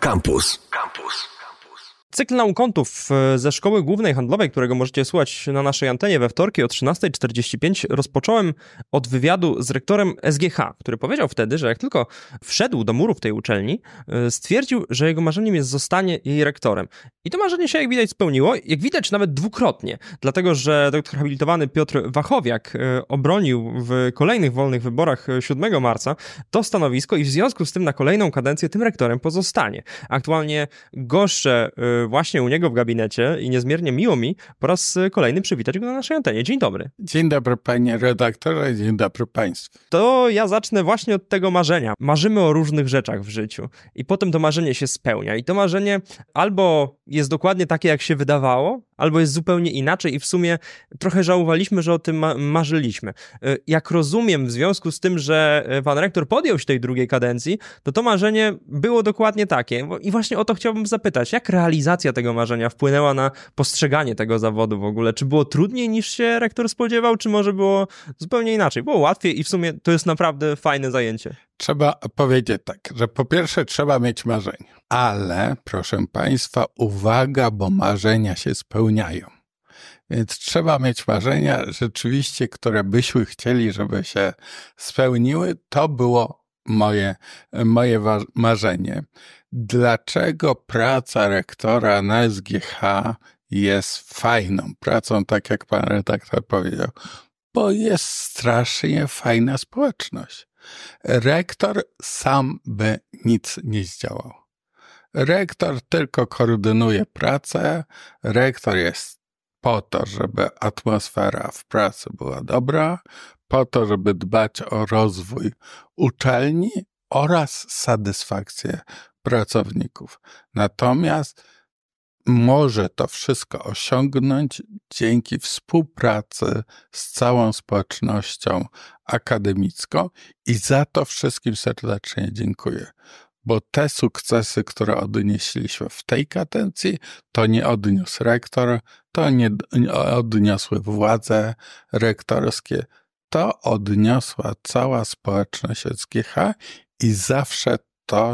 Campus. Campus. Cykl naukątów e, ze Szkoły Głównej Handlowej, którego możecie słuchać na naszej antenie we wtorki o 13.45, rozpocząłem od wywiadu z rektorem SGH, który powiedział wtedy, że jak tylko wszedł do murów tej uczelni, e, stwierdził, że jego marzeniem jest zostanie jej rektorem. I to marzenie się, jak widać, spełniło, jak widać nawet dwukrotnie, dlatego że doktor habilitowany Piotr Wachowiak e, obronił w kolejnych wolnych wyborach 7 marca to stanowisko i w związku z tym na kolejną kadencję tym rektorem pozostanie. Aktualnie goszczę właśnie u niego w gabinecie i niezmiernie miło mi po raz kolejny przywitać go na naszej antenie. Dzień dobry. Dzień dobry panie redaktorze, dzień dobry państwu. To ja zacznę właśnie od tego marzenia. Marzymy o różnych rzeczach w życiu i potem to marzenie się spełnia i to marzenie albo jest dokładnie takie jak się wydawało, albo jest zupełnie inaczej i w sumie trochę żałowaliśmy, że o tym ma marzyliśmy. Y, jak rozumiem, w związku z tym, że y, pan rektor podjął się tej drugiej kadencji, to to marzenie było dokładnie takie. I właśnie o to chciałbym zapytać. Jak realizacja realizacja tego marzenia wpłynęła na postrzeganie tego zawodu w ogóle? Czy było trudniej niż się rektor spodziewał, czy może było zupełnie inaczej? Było łatwiej i w sumie to jest naprawdę fajne zajęcie. Trzeba powiedzieć tak, że po pierwsze trzeba mieć marzenie, ale proszę Państwa, uwaga, bo marzenia się spełniają. Więc trzeba mieć marzenia rzeczywiście, które byśmy chcieli, żeby się spełniły. To było moje, moje marzenie dlaczego praca rektora na SGH jest fajną pracą, tak jak pan redaktor powiedział, bo jest strasznie fajna społeczność. Rektor sam by nic nie zdziałał. Rektor tylko koordynuje pracę, rektor jest po to, żeby atmosfera w pracy była dobra, po to, żeby dbać o rozwój uczelni oraz satysfakcję pracowników. Natomiast może to wszystko osiągnąć dzięki współpracy z całą społecznością akademicką i za to wszystkim serdecznie dziękuję. Bo te sukcesy, które odnieśliśmy w tej kadencji, to nie odniósł rektor, to nie odniosły władze rektorskie, to odniosła cała społeczność SGH i zawsze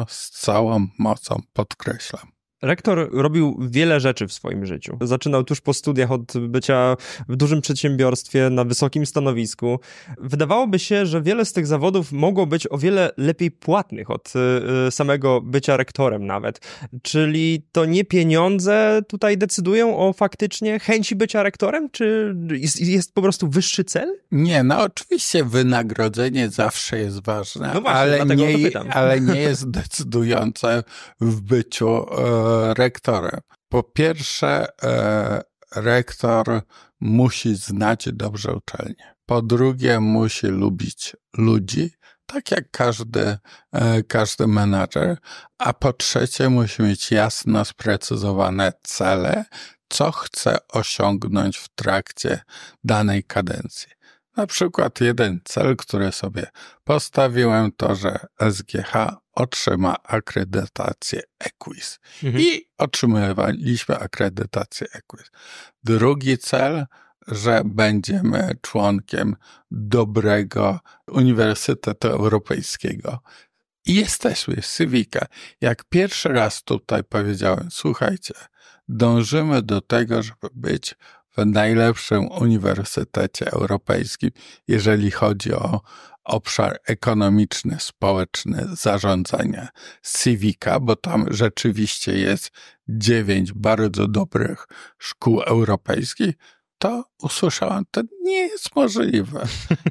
z całą mocą podkreślam. Rektor robił wiele rzeczy w swoim życiu. Zaczynał tuż po studiach od bycia w dużym przedsiębiorstwie, na wysokim stanowisku. Wydawałoby się, że wiele z tych zawodów mogło być o wiele lepiej płatnych od y, y, samego bycia rektorem nawet. Czyli to nie pieniądze tutaj decydują o faktycznie chęci bycia rektorem, czy jest, jest po prostu wyższy cel? Nie, no oczywiście wynagrodzenie zawsze jest ważne, no właśnie, ale, nie, ale nie jest decydujące w byciu e, rektorem. Po pierwsze, e, rektor musi znać dobrze uczelnię. Po drugie, musi lubić ludzi, tak jak każdy, e, każdy menadżer. A po trzecie, musi mieć jasno sprecyzowane cele, co chce osiągnąć w trakcie danej kadencji. Na przykład jeden cel, który sobie postawiłem, to że SGH otrzyma akredytację EQUIS. Mhm. I otrzymywaliśmy akredytację EQUIS. Drugi cel, że będziemy członkiem dobrego Uniwersytetu Europejskiego. I jesteśmy, Civica. Jak pierwszy raz tutaj powiedziałem, słuchajcie, dążymy do tego, żeby być w najlepszym uniwersytecie europejskim, jeżeli chodzi o obszar ekonomiczny, społeczny, zarządzania Civica, bo tam rzeczywiście jest dziewięć bardzo dobrych szkół europejskich, to usłyszałam, to nie jest możliwe.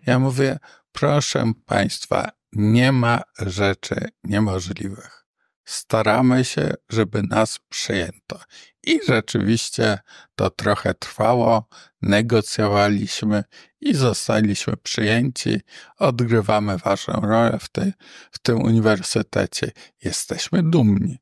Ja mówię, proszę Państwa, nie ma rzeczy niemożliwych staramy się, żeby nas przyjęto. I rzeczywiście to trochę trwało, negocjowaliśmy i zostaliśmy przyjęci. Odgrywamy ważną rolę w, tej, w tym uniwersytecie. Jesteśmy dumni.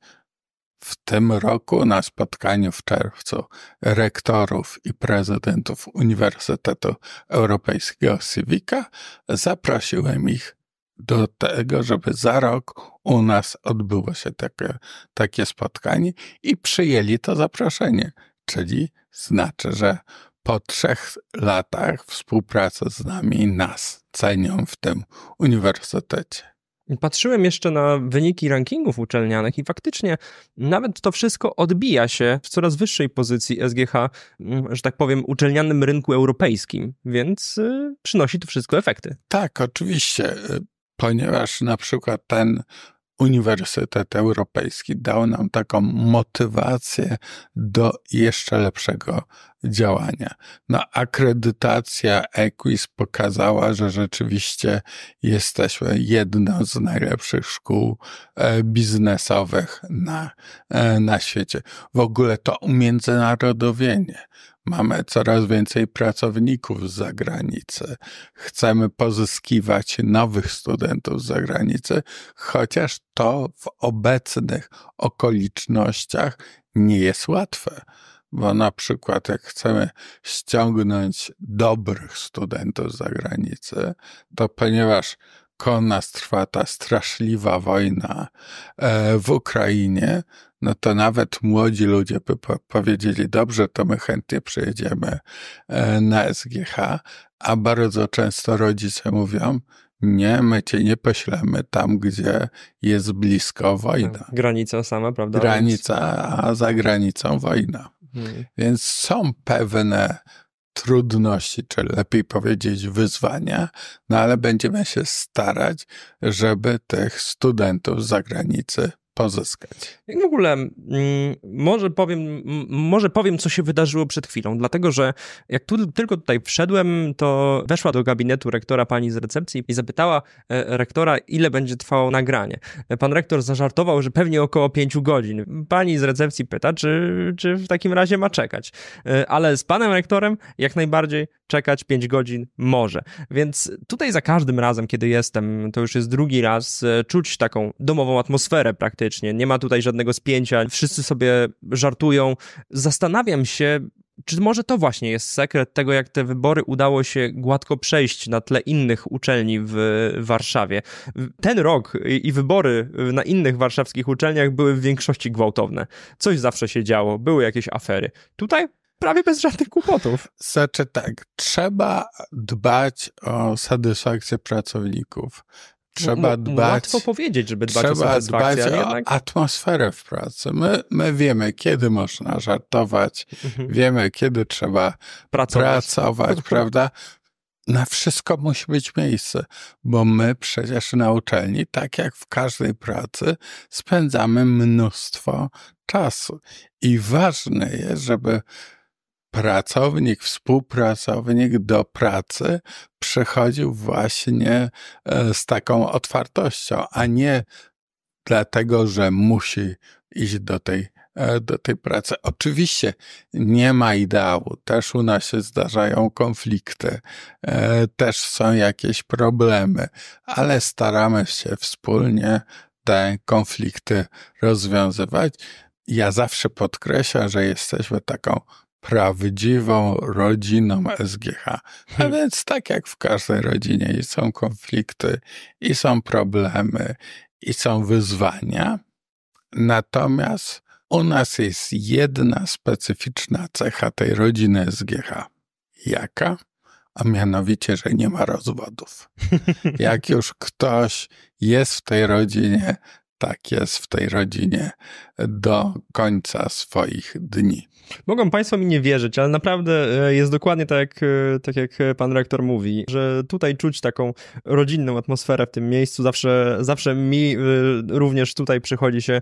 W tym roku na spotkaniu w czerwcu rektorów i prezydentów Uniwersytetu Europejskiego Civica zaprosiłem ich do tego, żeby za rok u nas odbyło się takie, takie spotkanie i przyjęli to zaproszenie. Czyli znaczy, że po trzech latach współpracy z nami nas cenią w tym uniwersytecie. Patrzyłem jeszcze na wyniki rankingów uczelnianych i faktycznie nawet to wszystko odbija się w coraz wyższej pozycji SGH, mm, że tak powiem, uczelnianym rynku europejskim, więc y, przynosi to wszystko efekty. Tak, oczywiście. Y, ponieważ na przykład ten Uniwersytet Europejski dał nam taką motywację do jeszcze lepszego działania. No, akredytacja Equis pokazała, że rzeczywiście jesteśmy jedną z najlepszych szkół e, biznesowych na, e, na świecie. W ogóle to umiędzynarodowienie. Mamy coraz więcej pracowników z zagranicy. Chcemy pozyskiwać nowych studentów z zagranicy, chociaż to w obecnych okolicznościach nie jest łatwe. Bo na przykład, jak chcemy ściągnąć dobrych studentów z zagranicy, to ponieważ koło trwa ta straszliwa wojna e, w Ukrainie, no to nawet młodzi ludzie by powiedzieli, dobrze, to my chętnie przyjedziemy e, na SGH, a bardzo często rodzice mówią, nie, my cię nie poślemy tam, gdzie jest blisko wojna. Tak, granica sama, prawda? Granica, a za granicą wojna. Hmm. Więc są pewne trudności, czy lepiej powiedzieć wyzwania, no ale będziemy się starać, żeby tych studentów z zagranicy pozyskać. W ogóle mm, może powiem, może powiem, co się wydarzyło przed chwilą, dlatego że jak tu, tylko tutaj wszedłem, to weszła do gabinetu rektora pani z recepcji i zapytała e, rektora, ile będzie trwało nagranie. E, pan rektor zażartował, że pewnie około pięciu godzin. Pani z recepcji pyta, czy, czy w takim razie ma czekać. E, ale z panem rektorem jak najbardziej czekać 5 godzin? Może. Więc tutaj za każdym razem, kiedy jestem, to już jest drugi raz, e, czuć taką domową atmosferę praktycznie. Nie ma tutaj żadnego spięcia, wszyscy sobie żartują. Zastanawiam się, czy może to właśnie jest sekret tego, jak te wybory udało się gładko przejść na tle innych uczelni w Warszawie? Ten rok i wybory na innych warszawskich uczelniach były w większości gwałtowne. Coś zawsze się działo, były jakieś afery. Tutaj prawie bez żadnych kłopotów. Znaczy tak, trzeba dbać o satysfakcję pracowników. Trzeba no, no, no, dbać. Łatwo powiedzieć, żeby dbać trzeba o satysfakcję. Dbać jednak... o atmosferę w pracy. My, my wiemy, kiedy można żartować, mhm. wiemy, kiedy trzeba pracować, pracować prawda? Na wszystko musi być miejsce, bo my przecież na uczelni, tak jak w każdej pracy, spędzamy mnóstwo czasu. I ważne jest, żeby pracownik, współpracownik do pracy przychodził właśnie e, z taką otwartością, a nie dlatego, że musi iść do tej, e, do tej pracy. Oczywiście nie ma ideału, też u nas się zdarzają konflikty, e, też są jakieś problemy, ale staramy się wspólnie te konflikty rozwiązywać. Ja zawsze podkreślam, że jesteśmy taką prawdziwą rodziną SGH. A hmm. więc tak jak w każdej rodzinie i są konflikty, i są problemy, i są wyzwania. Natomiast u nas jest jedna specyficzna cecha tej rodziny SGH. Jaka? A mianowicie, że nie ma rozwodów. Jak już ktoś jest w tej rodzinie, tak jest w tej rodzinie do końca swoich dni. Mogą Państwo mi nie wierzyć, ale naprawdę e, jest dokładnie tak, e, tak jak pan rektor mówi, że tutaj czuć taką rodzinną atmosferę w tym miejscu. Zawsze, zawsze mi e, również tutaj przychodzi się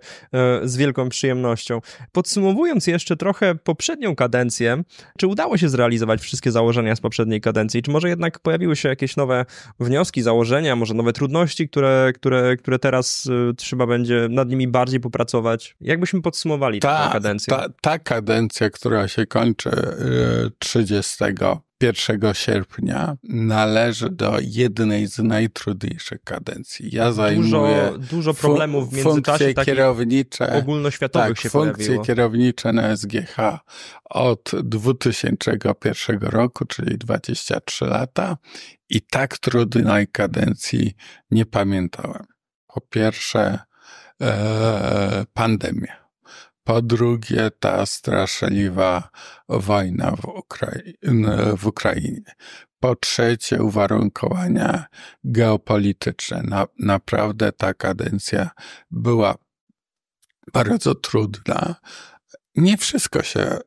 z wielką przyjemnością. Podsumowując jeszcze trochę poprzednią kadencję, czy udało się zrealizować wszystkie założenia z poprzedniej kadencji? Czy może jednak pojawiły się jakieś nowe wnioski, założenia, może nowe trudności, które, które, które teraz trzeba będzie nad nimi bardziej popracować? Jak byśmy podsumowali tę kadencję? Ta, ta kadencja która się kończy 31 y, sierpnia, należy do jednej z najtrudniejszych kadencji. Ja zajmuję dużo, dużo problemów w międzyczasie kierownicze, ogólnoświatowych tak, się funkcje pojawiło. kierownicze na SGH od 2001 roku, czyli 23 lata i tak trudnej kadencji nie pamiętałem. Po pierwsze, e, pandemia. Po drugie, ta straszliwa wojna w, Ukrai w Ukrainie. Po trzecie, uwarunkowania geopolityczne. Na, naprawdę ta kadencja była bardzo trudna. Nie wszystko się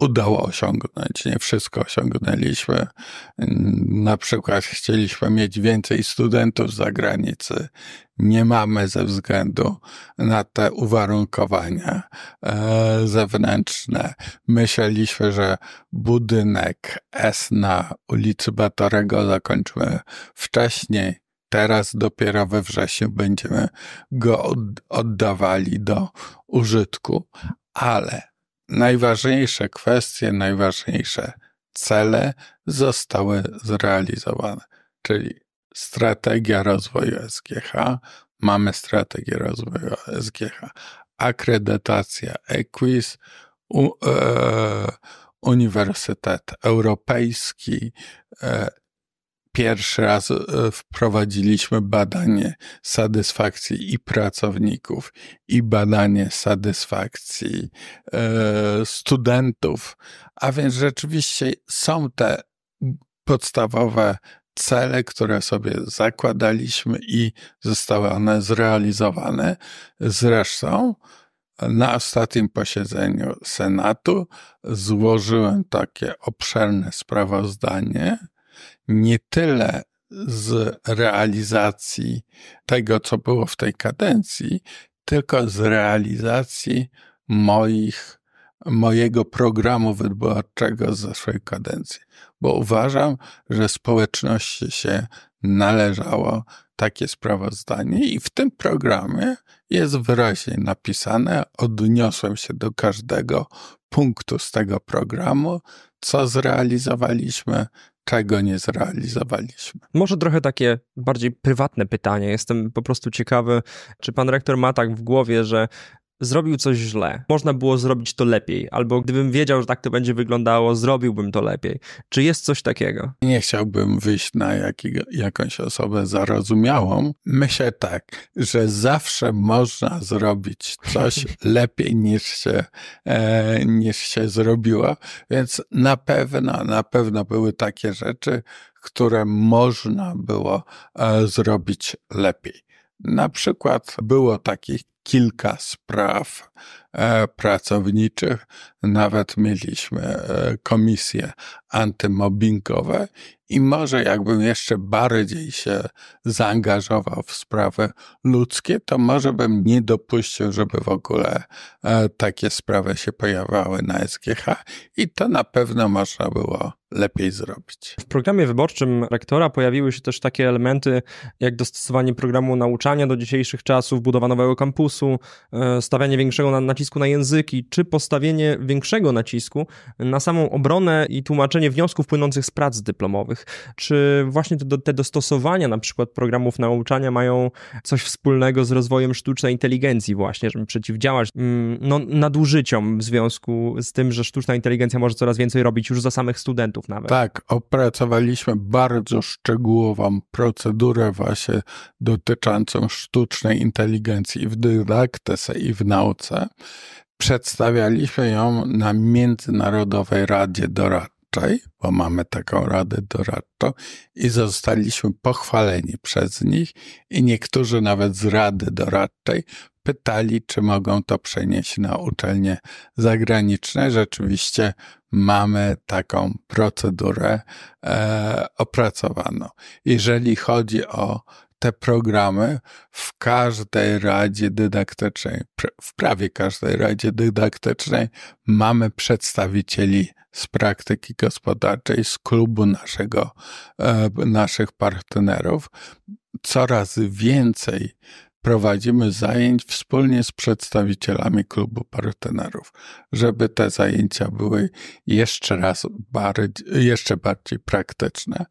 udało osiągnąć. Nie wszystko osiągnęliśmy. Na przykład chcieliśmy mieć więcej studentów z zagranicy. Nie mamy ze względu na te uwarunkowania e, zewnętrzne. Myśleliśmy, że budynek S na ulicy Batorego zakończymy wcześniej teraz dopiero we wrześniu będziemy go oddawali do użytku, ale najważniejsze kwestie, najważniejsze cele zostały zrealizowane, czyli strategia rozwoju SGH, mamy strategię rozwoju SGH, akredytacja EQUIS, u, e, Uniwersytet Europejski, e, pierwszy raz e, wprowadziliśmy badanie satysfakcji i pracowników, i badanie satysfakcji e, studentów. A więc rzeczywiście są te podstawowe cele, które sobie zakładaliśmy i zostały one zrealizowane. Zresztą na ostatnim posiedzeniu Senatu złożyłem takie obszerne sprawozdanie nie tyle z realizacji tego, co było w tej kadencji, tylko z realizacji moich, mojego programu wyborczego z zeszłej kadencji, bo uważam, że społeczności się należało takie sprawozdanie i w tym programie jest wyraźnie napisane, odniosłem się do każdego punktu z tego programu, co zrealizowaliśmy, czego nie zrealizowaliśmy. Może trochę takie bardziej prywatne pytanie. Jestem po prostu ciekawy, czy pan rektor ma tak w głowie, że zrobił coś źle, można było zrobić to lepiej, albo gdybym wiedział, że tak to będzie wyglądało, zrobiłbym to lepiej. Czy jest coś takiego? Nie chciałbym wyjść na jakiego, jakąś osobę zarozumiałą. Myślę tak, że zawsze można zrobić coś lepiej niż się, e, niż się zrobiło, więc na pewno, na pewno były takie rzeczy, które można było e, zrobić lepiej. Na przykład było takich kilka spraw e, pracowniczych. Nawet mieliśmy e, komisje antymobbingowe i może jakbym jeszcze bardziej się zaangażował w sprawy ludzkie, to może bym nie dopuścił, żeby w ogóle e, takie sprawy się pojawiały na SGH i to na pewno można było lepiej zrobić. W programie wyborczym rektora pojawiły się też takie elementy jak dostosowanie programu nauczania do dzisiejszych czasów, budowa nowego kampusu, głosu, e, stawianie większego nacisku na języki, czy postawienie większego nacisku na samą obronę i tłumaczenie wniosków płynących z prac dyplomowych. Czy właśnie te, te dostosowania na przykład programów nauczania mają coś wspólnego z rozwojem sztucznej inteligencji właśnie, żeby przeciwdziałać mm, no, nadużyciom w związku z tym, że sztuczna inteligencja może coraz więcej robić już za samych studentów nawet. Tak, opracowaliśmy bardzo szczegółową procedurę właśnie dotyczącą sztucznej inteligencji. Gdy profilaktyce i w nauce, przedstawialiśmy ją na Międzynarodowej Radzie Doradczej, bo mamy taką radę doradczą, i zostaliśmy pochwaleni przez nich, i niektórzy nawet z Rady Doradczej pytali, czy mogą to przenieść na uczelnie zagraniczne. Rzeczywiście mamy taką procedurę e, opracowaną. Jeżeli chodzi o te programy w każdej radzie dydaktycznej, w prawie każdej radzie dydaktycznej mamy przedstawicieli z praktyki gospodarczej, z klubu naszego, e, naszych partnerów. Coraz więcej prowadzimy zajęć wspólnie z przedstawicielami klubu partnerów, żeby te zajęcia były jeszcze raz bardziej, jeszcze bardziej praktyczne.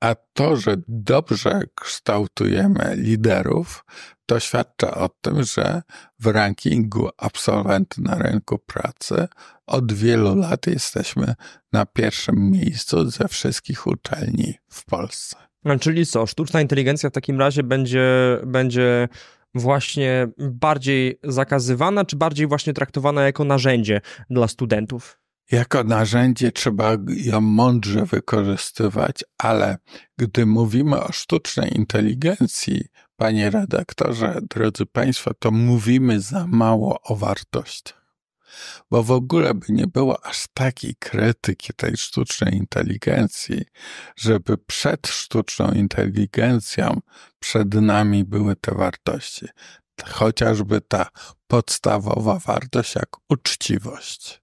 A to, że dobrze kształtujemy liderów, to świadczy o tym, że w rankingu absolwent na rynku pracy od wielu lat jesteśmy na pierwszym miejscu ze wszystkich uczelni w Polsce. No, czyli co, sztuczna inteligencja w takim razie będzie, będzie właśnie bardziej zakazywana, czy bardziej właśnie traktowana jako narzędzie dla studentów? Jako narzędzie trzeba ją mądrze wykorzystywać, ale gdy mówimy o sztucznej inteligencji, panie redaktorze, drodzy państwo, to mówimy za mało o wartościach bo w ogóle by nie było aż takiej krytyki tej sztucznej inteligencji, żeby przed sztuczną inteligencją przed nami były te wartości. Chociażby ta podstawowa wartość, jak uczciwość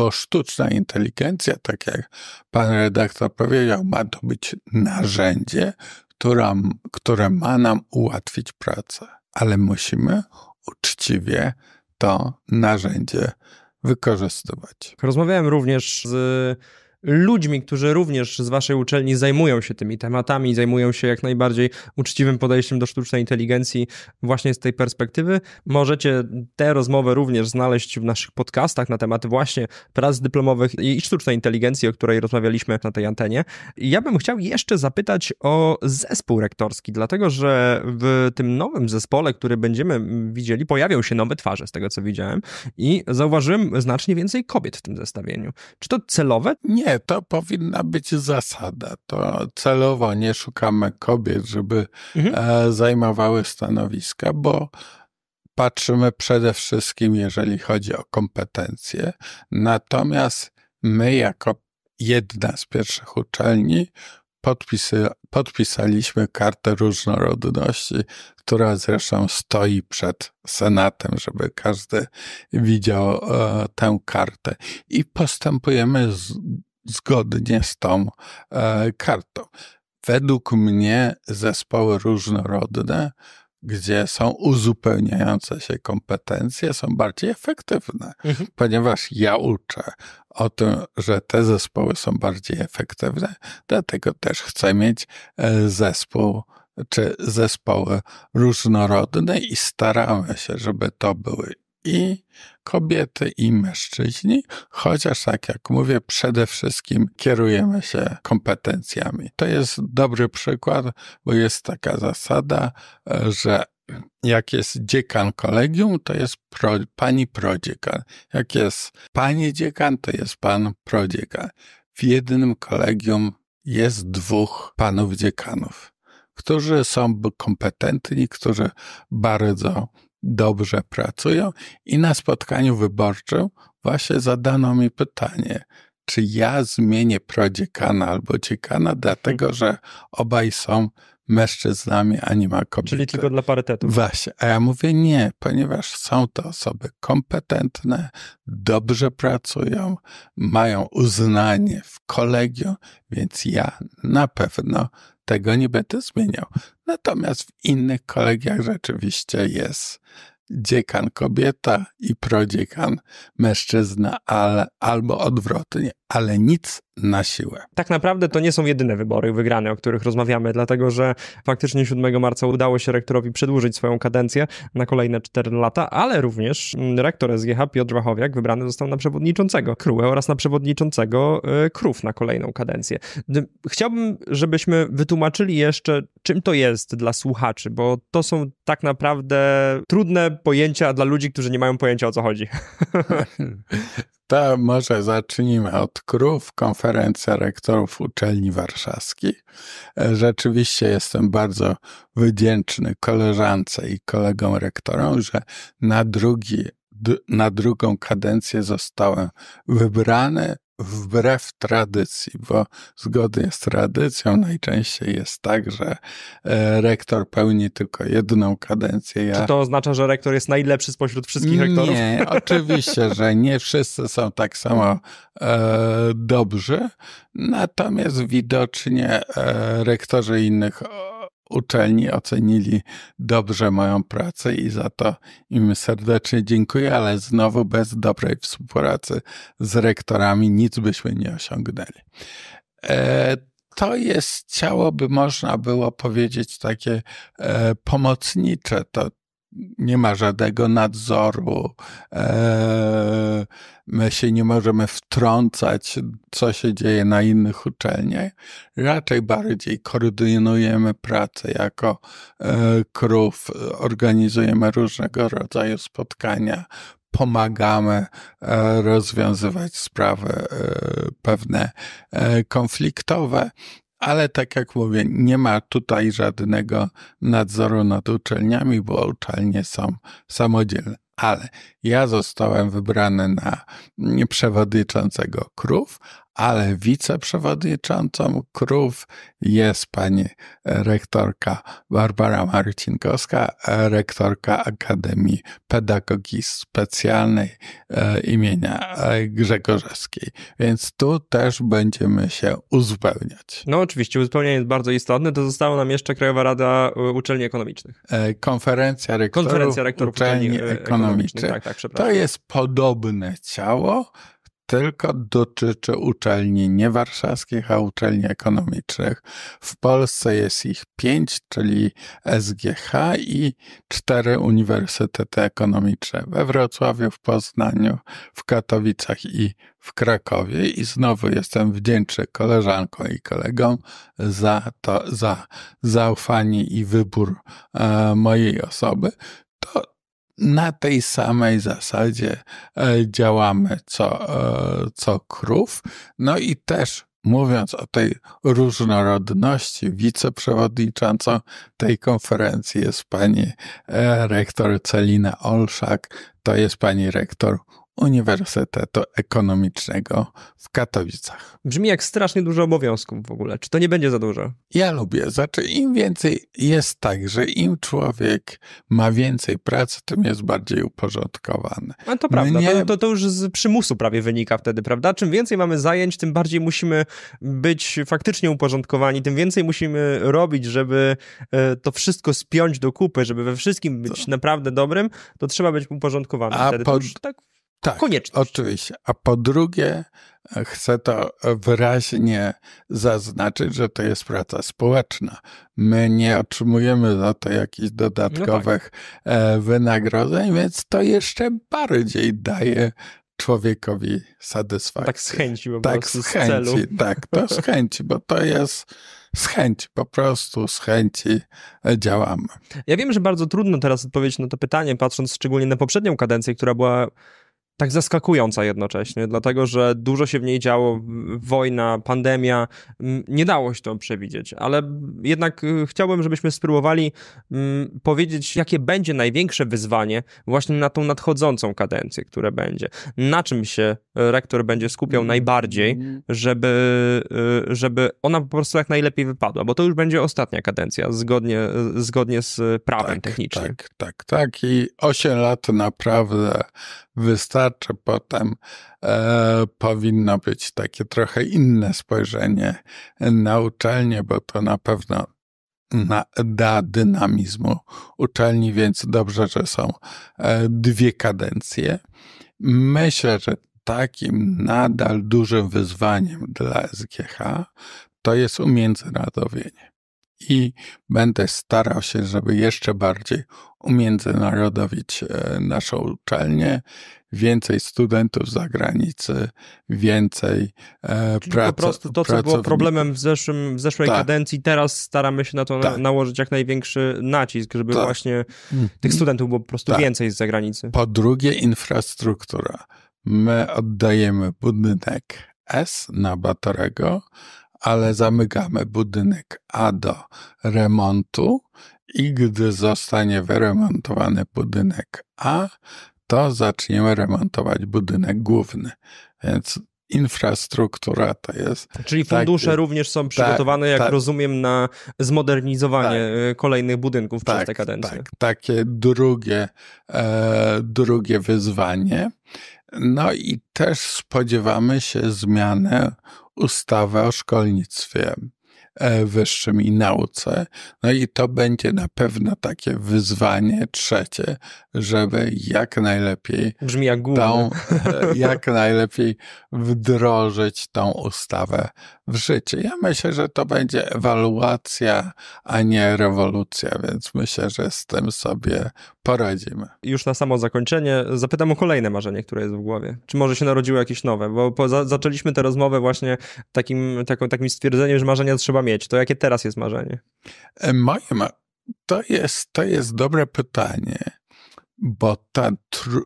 bo sztuczna inteligencja, tak jak pan redaktor powiedział, ma to być narzędzie, która, które ma nam ułatwić pracę, ale musimy uczciwie to narzędzie wykorzystywać. Rozmawiałem również z ludźmi, którzy również z waszej uczelni zajmują się tymi tematami, zajmują się jak najbardziej uczciwym podejściem do sztucznej inteligencji właśnie z tej perspektywy. Możecie tę rozmowę również znaleźć w naszych podcastach na temat właśnie prac dyplomowych i sztucznej inteligencji, o której rozmawialiśmy na tej antenie. Ja bym chciał jeszcze zapytać o zespół rektorski, dlatego że w tym nowym zespole, który będziemy widzieli, pojawią się nowe twarze, z tego co widziałem, i zauważyłem znacznie więcej kobiet w tym zestawieniu. Czy to celowe? Nie, nie, to powinna być zasada. To celowo nie szukamy kobiet, żeby mhm. E, zajmowały stanowiska, bo patrzymy przede wszystkim, jeżeli chodzi o kompetencje. Natomiast my, jako jedna z pierwszych uczelni, podpisy, podpisaliśmy kartę różnorodności, która zresztą stoi przed Senatem, żeby każdy widział e, tę kartę. I postępujemy z, zgodnie z tą e, kartą. Według mnie zespoły różnorodne, gdzie są uzupełniające się kompetencje, są bardziej efektywne, mhm. ponieważ ja uczę o tym, że te zespoły są bardziej efektywne, dlatego też chcę mieć e, zespół czy zespoły różnorodne i staramy się, żeby to były i kobiety, i mężczyźni, chociaż tak jak mówię, przede wszystkim kierujemy się kompetencjami. To jest dobry przykład, bo jest taka zasada, że jak jest dziekan kolegium, to jest pro, pani prodziekan. Jak jest pani dziekan, to jest pan prodziekan. W jednym kolegium jest dwóch panów dziekanów, którzy są kompetentni, którzy bardzo dobrze pracują i na spotkaniu wyborczym właśnie zadano mi pytanie, czy ja zmienię prodziekana albo dziekana, dlatego mhm. że obaj są mężczyznami, a nie ma kobiety. Czyli tylko dla parytetu. Właśnie. A ja mówię nie, ponieważ są to osoby kompetentne, dobrze pracują, mają uznanie w kolegium, więc ja na pewno tego nie będę zmieniał. Natomiast w innych kolegiach rzeczywiście jest dziekan kobieta i prodziekan mężczyzna, ale albo odwrotnie ale nic na siłę. Tak naprawdę to nie są jedyne wybory wygrane, o których rozmawiamy, dlatego że faktycznie 7 marca udało się rektorowi przedłużyć swoją kadencję na kolejne 4 lata, ale również mm, rektor SGH Piotr Wachowiak wybrany został na przewodniczącego KRUE oraz na przewodniczącego y, Krów na kolejną kadencję. Chciałbym, żebyśmy wytłumaczyli jeszcze, czym to jest dla słuchaczy, bo to są tak naprawdę trudne pojęcia dla ludzi, którzy nie mają pojęcia o co chodzi. To może zacznijmy od krów. Konferencja rektorów uczelni warszawskich. E, rzeczywiście jestem bardzo wdzięczny koleżance i kolegom rektorom, że na drugi na drugą kadencję zostałem wybrany wbrew tradycji, bo zgodnie z tradycją najczęściej jest tak, że e, rektor pełni tylko jedną kadencję. Ja... Czy to oznacza, że rektor jest najlepszy spośród wszystkich rektorów? Nie, oczywiście, że nie wszyscy są tak samo e, dobrzy, natomiast widocznie e, rektorzy innych uczelni ocenili dobrze moją pracę i za to im serdecznie dziękuję, ale znowu bez dobrej współpracy z rektorami nic byśmy nie osiągnęli. E, to jest ciało, by można było powiedzieć, takie e, pomocnicze. To, nie ma żadnego nadzoru. Eee, my się nie możemy wtrącać, co się dzieje na innych uczelniach. Raczej bardziej koordynujemy pracę jako eee, krów, organizujemy różnego rodzaju spotkania, pomagamy eee, rozwiązywać sprawy pewne konfliktowe ale tak jak mówię, nie ma tutaj żadnego nadzoru nad uczelniami, bo uczelnie są samodzielne. Ale ja zostałem wybrany na przewodniczącego Krów ale wiceprzewodniczącą KRUW jest pani rektorka Barbara Marcinkowska, rektorka Akademii Pedagogii Specjalnej e, imienia e, Grzegorzewskiej. Więc tu też będziemy się uzupełniać. No oczywiście, uzupełnienie jest bardzo istotne. To została nam jeszcze Krajowa Rada Uczelni Ekonomicznych. E, konferencja rektorów, Konferencja rektorów uczelni, uczelni, ekonomicznych. ekonomicznych. Tak, tak, to jest podobne ciało, tylko dotyczy uczelni nie warszawskich, a uczelni ekonomicznych. W Polsce jest ich pięć, czyli SGH i cztery uniwersytety ekonomiczne we Wrocławiu, w Poznaniu, w Katowicach i w Krakowie. I znowu jestem wdzięczny koleżankom i kolegom za to, za zaufanie i wybór e, mojej osoby na tej samej zasadzie e, działamy co, e, co krów. No i też mówiąc o tej różnorodności, wiceprzewodniczącą tej konferencji jest pani e, rektor Celina Olszak, to jest pani rektor Uniwersytetu Ekonomicznego w Katowicach. Brzmi jak strasznie dużo obowiązków w ogóle. Czy to nie będzie za dużo? Ja lubię. Znaczy, im więcej jest tak, że im człowiek ma więcej pracy, tym jest bardziej uporządkowany. No to prawda. Mnie... To, to, już z przymusu prawie wynika wtedy, prawda? Czym więcej mamy zajęć, tym bardziej musimy być faktycznie uporządkowani, tym więcej musimy robić, żeby e, to wszystko spiąć do kupy, żeby we wszystkim być to... naprawdę dobrym, to trzeba być uporządkowanym. A wtedy po... tak tak, Oczywiście. A po drugie, chcę to wyraźnie zaznaczyć, że to jest praca społeczna. My nie otrzymujemy za to jakichś dodatkowych no tak. E, wynagrodzeń, więc to jeszcze bardziej daje człowiekowi satysfakcję. Tak z chęci bo tak z chęci, z celu. Tak, to z chęci, bo to jest z chęci, po prostu z chęci działamy. Ja wiem, że bardzo trudno teraz odpowiedzieć na to pytanie, patrząc szczególnie na poprzednią kadencję, która była tak zaskakująca jednocześnie, dlatego że dużo się w niej działo, wojna, pandemia, nie dało się to przewidzieć, ale jednak y, chciałbym, żebyśmy spróbowali powiedzieć, jakie będzie największe wyzwanie właśnie na tą nadchodzącą kadencję, które będzie. Na czym się y, rektor będzie skupiał mm. najbardziej, żeby, y, żeby ona po prostu jak najlepiej wypadła, bo to już będzie ostatnia kadencja, zgodnie, zgodnie z prawem tak, technicznym. Tak, tak, tak. I 8 lat naprawdę wystarczy potem, e, powinno być takie trochę inne spojrzenie na uczelnię, bo to na pewno na, da dynamizmu uczelni, więc dobrze, że są e, dwie kadencje. Myślę, że takim nadal dużym wyzwaniem dla SGH to jest umiędzynarodowienie. I będę starał się, żeby jeszcze bardziej umiędzynarodowić e, naszą uczelnię, więcej studentów z zagranicy, więcej pracowników. E, po prostu to, co było problemem w, zeszłym, w zeszłej tak. kadencji, teraz staramy się na to tak. nałożyć jak największy nacisk, żeby tak. właśnie hmm. tych studentów było po prostu więcej z zagranicy. Po drugie, infrastruktura. My oddajemy budynek S na Batorego, ale zamykamy budynek A do remontu i gdy zostanie wyremontowany budynek A, to zaczniemy remontować budynek główny. Więc infrastruktura to jest. Tak, czyli tak, fundusze tak, również są tak, przygotowane, tak, jak tak, rozumiem, na zmodernizowanie y, kolejnych budynków przez tę kadencję. Tak, takie drugie, e, drugie wyzwanie. No i też spodziewamy się zmiany ustawy o szkolnictwie E, wyższym i nauce. No i to będzie na pewno takie wyzwanie trzecie, żeby jak najlepiej brzmi jak tą, e, jak najlepiej wdrożyć tą ustawę w życie. Ja myślę, że to będzie ewaluacja, a nie rewolucja, więc myślę, że z tym sobie poradzimy. Już na samo zakończenie zapytam o kolejne marzenie, które jest w głowie. Czy może się narodziło jakieś nowe? Bo za, zaczęliśmy tę rozmowę właśnie takim, takim stwierdzeniem, że marzenia trzeba mieć mieć, to jakie teraz jest marzenie? E, moje ma... to, jest, to jest dobre pytanie, bo ta tr...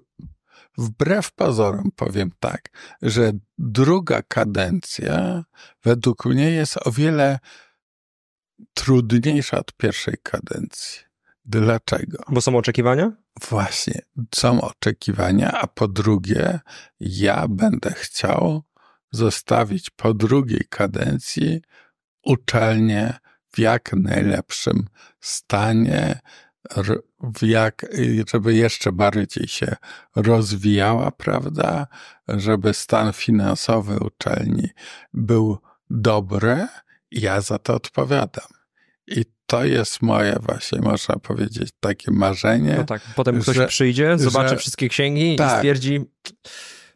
wbrew pozorom powiem tak, że druga kadencja według mnie jest o wiele trudniejsza od pierwszej kadencji. Dlaczego? Bo są oczekiwania? Właśnie, są oczekiwania, a po drugie, ja będę chciał zostawić po drugiej kadencji uczelnie w jak najlepszym stanie, w jak, żeby jeszcze bardziej się rozwijała, prawda? Żeby stan finansowy uczelni był dobry, ja za to odpowiadam. I to jest moje właśnie, można powiedzieć, takie marzenie. No tak, potem ktoś że, przyjdzie, zobaczy że, wszystkie księgi tak, i stwierdzi...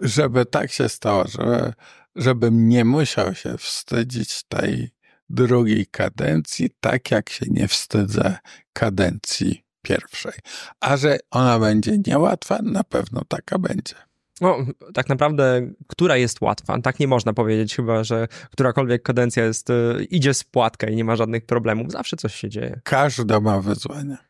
Żeby tak się stało, żeby, żebym nie musiał się wstydzić tej drugiej kadencji, tak jak się nie wstydzę kadencji pierwszej. A że ona będzie niełatwa, na pewno taka będzie. No, tak naprawdę, która jest łatwa? Tak nie można powiedzieć chyba, że którakolwiek kadencja jest, y, idzie z płatka i nie ma żadnych problemów. Zawsze coś się dzieje. Każda ma wyzwania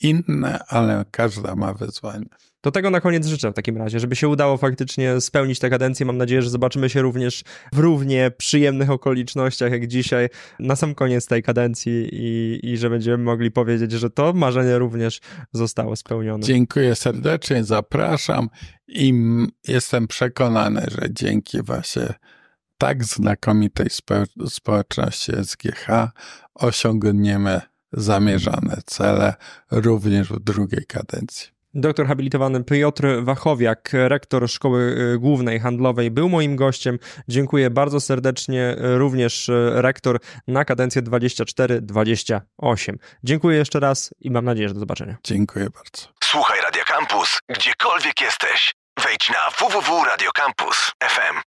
inne, ale każda ma wyzwania. Do tego na koniec życzę w takim razie, żeby się udało faktycznie spełnić tę kadencję. Mam nadzieję, że zobaczymy się również w równie przyjemnych okolicznościach jak dzisiaj, na sam koniec tej kadencji i, i że będziemy mogli powiedzieć, że to marzenie również zostało spełnione. Dziękuję serdecznie, zapraszam i jestem przekonany, że dzięki właśnie tak znakomitej społeczności SGH osiągniemy zamierzane cele również w drugiej kadencji. Doktor habilitowany Piotr Wachowiak, rektor Szkoły y, Głównej Handlowej, był moim gościem. Dziękuję bardzo serdecznie, y, również y, rektor na kadencję 24-28. Dziękuję jeszcze raz i mam nadzieję, że do zobaczenia. Dziękuję bardzo. Słuchaj Radio Campus, gdziekolwiek jesteś. Wejdź na www.radiocampus.fm.